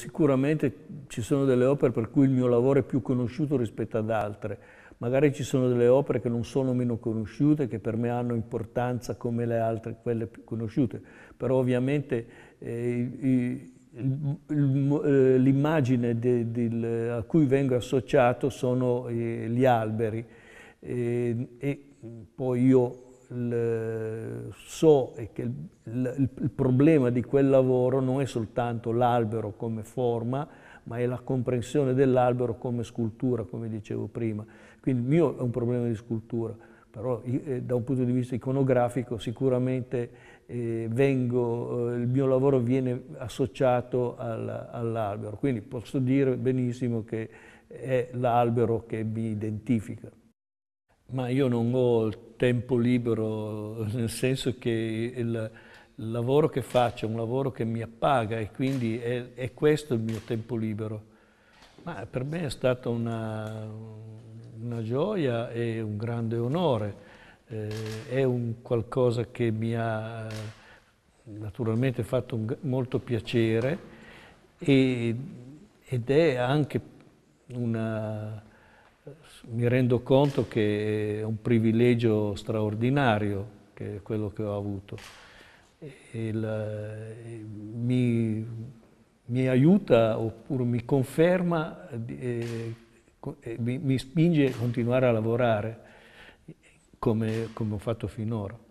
Sicuramente ci sono delle opere per cui il mio lavoro è più conosciuto rispetto ad altre. Magari ci sono delle opere che non sono meno conosciute, che per me hanno importanza come le altre, quelle più conosciute. Però ovviamente eh, eh l'immagine a cui vengo associato sono eh, gli alberi. E, e poi io so che il, il, il problema di quel lavoro non è soltanto l'albero come forma, ma è la comprensione dell'albero come scultura, come dicevo prima. Quindi il mio è un problema di scultura, però eh, da un punto di vista iconografico sicuramente eh, vengo, eh, il mio lavoro viene associato al, all'albero, quindi posso dire benissimo che è l'albero che mi identifica. Ma io non ho il tempo libero, nel senso che il, lavoro che faccio è un lavoro che mi appaga e quindi è, è questo il mio tempo libero. Ma per me è stata una, una gioia e un grande onore. Eh, è un qualcosa che mi ha naturalmente fatto un, molto piacere e, ed è anche una, mi rendo conto che è un privilegio straordinario che è quello che ho avuto. Il, eh, mi, mi, aiuta oppure mi conferma, e eh, eh, mi, mi, spinge a continuare a lavorare come, come ho fatto finora.